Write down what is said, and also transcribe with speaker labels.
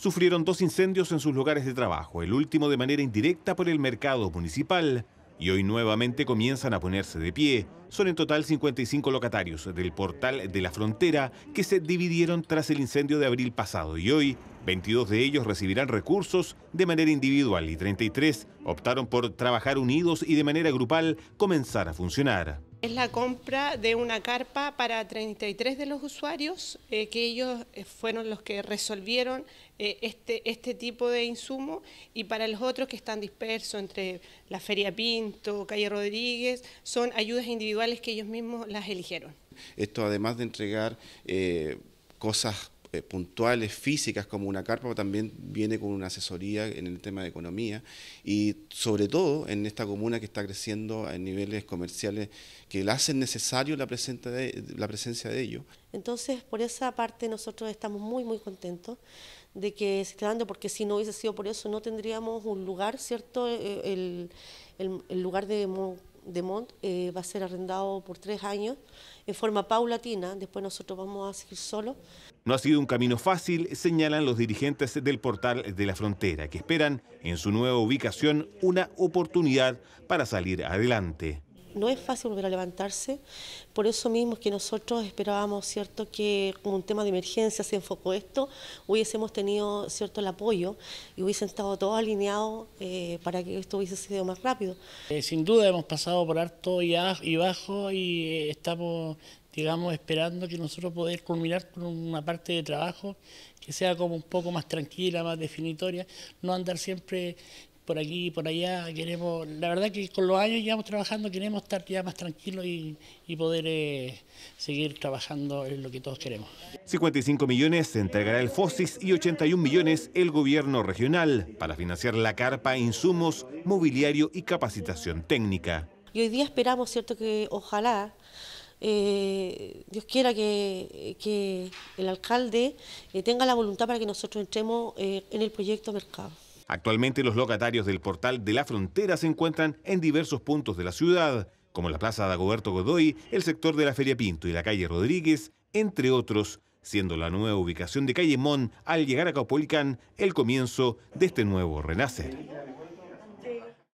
Speaker 1: sufrieron dos incendios en sus lugares de trabajo, el último de manera indirecta por el mercado municipal, y hoy nuevamente comienzan a ponerse de pie. Son en total 55 locatarios del portal de la frontera que se dividieron tras el incendio de abril pasado y hoy 22 de ellos recibirán recursos de manera individual y 33 optaron por trabajar unidos y de manera grupal comenzar a funcionar.
Speaker 2: Es la compra de una carpa para 33 de los usuarios, eh, que ellos eh, fueron los que resolvieron eh, este, este tipo de insumo, y para los otros que están dispersos entre la Feria Pinto, Calle Rodríguez, son ayudas individuales que ellos mismos las eligieron.
Speaker 3: Esto además de entregar cosas eh, puntuales físicas como una carpa, también viene con una asesoría en el tema de economía y sobre todo en esta comuna que está creciendo a niveles comerciales que le hacen necesario la, de, la presencia de ellos.
Speaker 2: Entonces, por esa parte nosotros estamos muy, muy contentos de que se esté dando, porque si no hubiese sido por eso no tendríamos un lugar, ¿cierto? Eh, el lugar de de Mont eh, va a ser arrendado por tres años en forma paulatina, después nosotros vamos a seguir solos.
Speaker 1: No ha sido un camino fácil, señalan los dirigentes del portal de la frontera, que esperan en su nueva ubicación una oportunidad para salir adelante
Speaker 2: no es fácil volver a levantarse, por eso mismo que nosotros esperábamos, ¿cierto?, que como un tema de emergencia se enfocó esto, hubiésemos tenido, ¿cierto?, el apoyo y hubiesen estado todos alineados eh, para que esto hubiese
Speaker 4: sido más rápido. Eh, sin duda hemos pasado por alto y, bajo y eh, estamos, digamos, esperando que nosotros podamos culminar con una parte de trabajo que sea como un poco más tranquila, más definitoria, no andar siempre por aquí y por allá. Queremos, la verdad que con los años llevamos trabajando queremos estar ya más tranquilos y, poder eh, seguir trabajando en lo que todos queremos.
Speaker 1: 55 millones se entregará el FOSIS y 81 millones el gobierno regional para financiar la carpa, insumos, mobiliario y capacitación técnica.
Speaker 2: Y hoy día esperamos, ¿cierto?, que ojalá eh, Dios quiera que, el alcalde eh, tenga la voluntad para que nosotros entremos en el proyecto Mercado.
Speaker 1: Actualmente los locatarios del portal de la frontera se encuentran en diversos puntos de la ciudad, como la Plaza Dagoberto Godoy, el sector de la Feria Pinto y la calle Rodríguez, entre otros, siendo la nueva ubicación de calle Mon al llegar a Caupolicán el comienzo de este nuevo renacer.